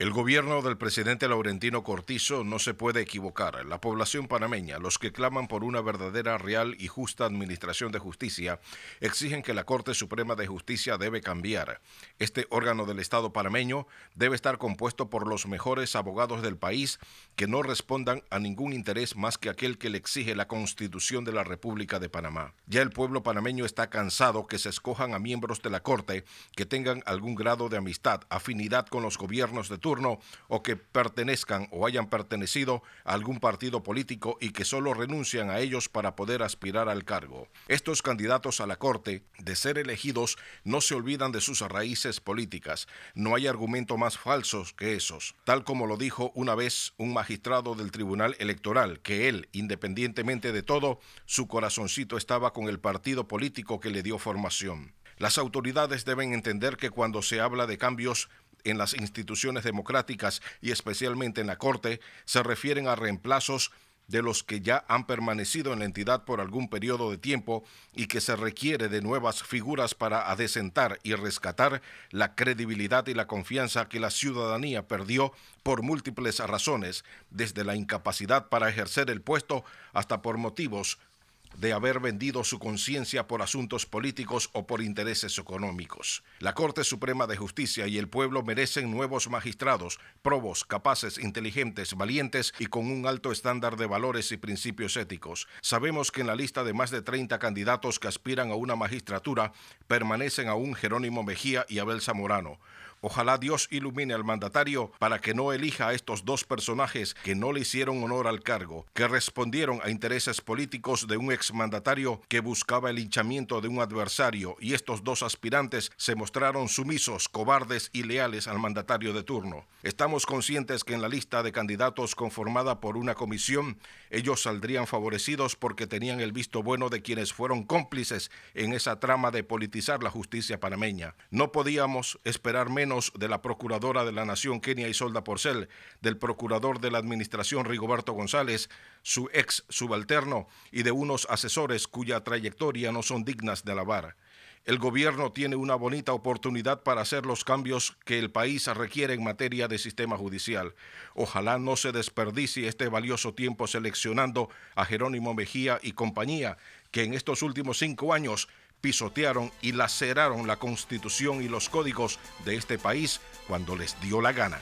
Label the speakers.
Speaker 1: El gobierno del presidente Laurentino Cortizo no se puede equivocar. La población panameña, los que claman por una verdadera, real y justa administración de justicia, exigen que la Corte Suprema de Justicia debe cambiar. Este órgano del Estado panameño debe estar compuesto por los mejores abogados del país que no respondan a ningún interés más que aquel que le exige la Constitución de la República de Panamá. Ya el pueblo panameño está cansado que se escojan a miembros de la Corte que tengan algún grado de amistad, afinidad con los gobiernos de Turquía, o que pertenezcan o hayan pertenecido a algún partido político y que solo renuncian a ellos para poder aspirar al cargo. Estos candidatos a la Corte, de ser elegidos, no se olvidan de sus raíces políticas. No hay argumento más falso que esos, tal como lo dijo una vez un magistrado del Tribunal Electoral, que él, independientemente de todo, su corazoncito estaba con el partido político que le dio formación. Las autoridades deben entender que cuando se habla de cambios en las instituciones democráticas y especialmente en la Corte se refieren a reemplazos de los que ya han permanecido en la entidad por algún periodo de tiempo y que se requiere de nuevas figuras para adecentar y rescatar la credibilidad y la confianza que la ciudadanía perdió por múltiples razones, desde la incapacidad para ejercer el puesto hasta por motivos de haber vendido su conciencia por asuntos políticos o por intereses económicos. La Corte Suprema de Justicia y el pueblo merecen nuevos magistrados, probos, capaces, inteligentes, valientes y con un alto estándar de valores y principios éticos. Sabemos que en la lista de más de 30 candidatos que aspiran a una magistratura permanecen aún Jerónimo Mejía y Abel Zamorano. Ojalá Dios ilumine al mandatario para que no elija a estos dos personajes que no le hicieron honor al cargo, que respondieron a intereses políticos de un exmandatario que buscaba el hinchamiento de un adversario y estos dos aspirantes se mostraron sumisos, cobardes y leales al mandatario de turno. Estamos conscientes que en la lista de candidatos conformada por una comisión, ellos saldrían favorecidos porque tenían el visto bueno de quienes fueron cómplices en esa trama de politizar la justicia panameña. No podíamos esperar menos de la Procuradora de la Nación, Kenia Isolda Porcel, del Procurador de la Administración, Rigoberto González, su ex subalterno, y de unos asesores cuya trayectoria no son dignas de alabar. El gobierno tiene una bonita oportunidad para hacer los cambios que el país requiere en materia de sistema judicial. Ojalá no se desperdicie este valioso tiempo seleccionando a Jerónimo Mejía y compañía, que en estos últimos cinco años pisotearon y laceraron la constitución y los códigos de este país cuando les dio la gana.